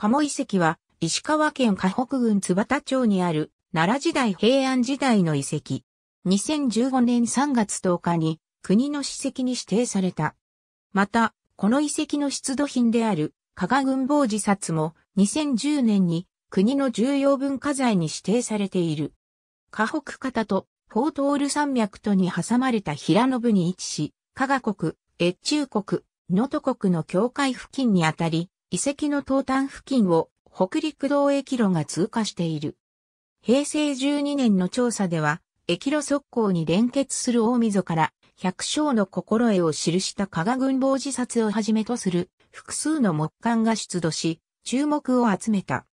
鴨遺跡は、石川県河北郡津幡町にある、奈良時代平安時代の遺跡。2015年3月10日に、国の史跡に指定された。また、この遺跡の出土品である、加賀軍防自殺も、2010年に、国の重要文化財に指定されている。河北方と、フォートール山脈とに挟まれた平野部に位置し、加賀国、越中国、能登国の境界付近にあたり、遺跡の東端付近を北陸道駅路が通過している。平成12年の調査では、駅路側溝に連結する大溝から百姓の心得を記した加賀軍防自殺をはじめとする複数の木管が出土し、注目を集めた。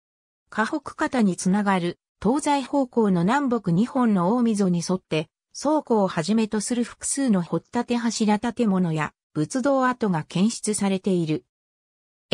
河北方につながる東西方向の南北2本の大溝に沿って、倉庫をはじめとする複数の掘立柱建物や仏道跡が検出されている。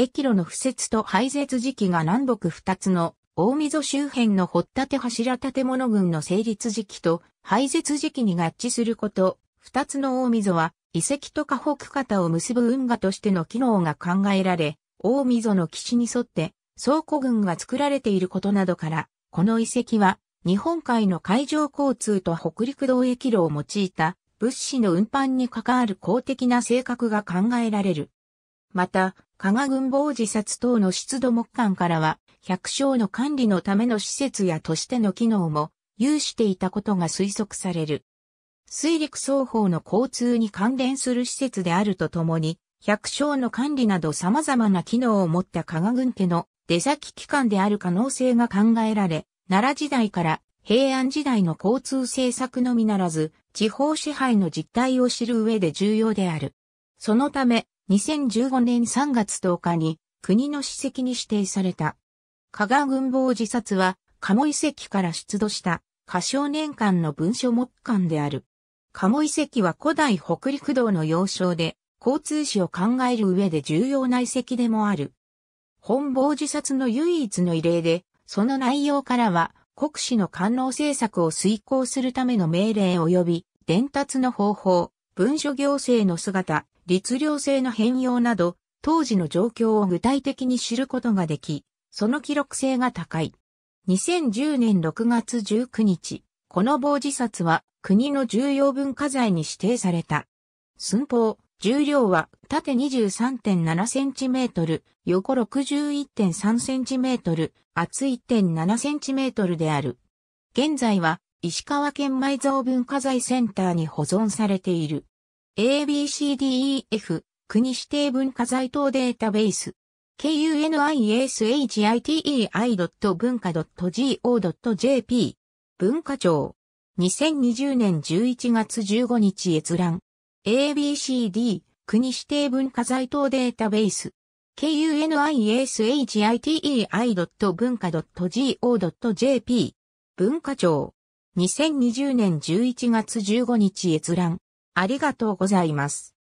駅路の敷設と廃絶時期が南北2つの大溝周辺の掘立柱建物群の成立時期と廃絶時期に合致すること、2つの大溝は遺跡と河北方を結ぶ運河としての機能が考えられ、大溝の岸に沿って倉庫群が作られていることなどから、この遺跡は日本海の海上交通と北陸道駅路を用いた物資の運搬に関わる公的な性格が考えられる。また、加賀軍防自殺等の出土木管からは、百姓の管理のための施設やとしての機能も有していたことが推測される。水陸双方の交通に関連する施設であるとともに、百姓の管理など様々な機能を持った加賀軍家の出先機関である可能性が考えられ、奈良時代から平安時代の交通政策のみならず、地方支配の実態を知る上で重要である。そのため、2015年3月10日に国の史跡に指定された。加賀軍防自殺は、鴨遺跡から出土した過少年間の文書木簡である。鴨遺跡は古代北陸道の要衝で、交通史を考える上で重要な遺跡でもある。本防自殺の唯一の異例で、その内容からは、国史の官能政策を遂行するための命令及び、伝達の方法、文書行政の姿、律令制の変容など、当時の状況を具体的に知ることができ、その記録性が高い。2010年6月19日、この棒自殺は国の重要文化財に指定された。寸法、重量は縦23.7センチメートル、横61.3センチメートル、厚1.7センチメートルである。現在は石川県埋蔵文化財センターに保存されている。ABCDEF 国指定文化財等データベース kunishitei. 文化 .go.jp 文化庁2020年11月15日閲覧 ABCD 国指定文化財等データベース kunishitei. 文化 .go.jp 文化庁2020年11月15日閲覧ありがとうございます。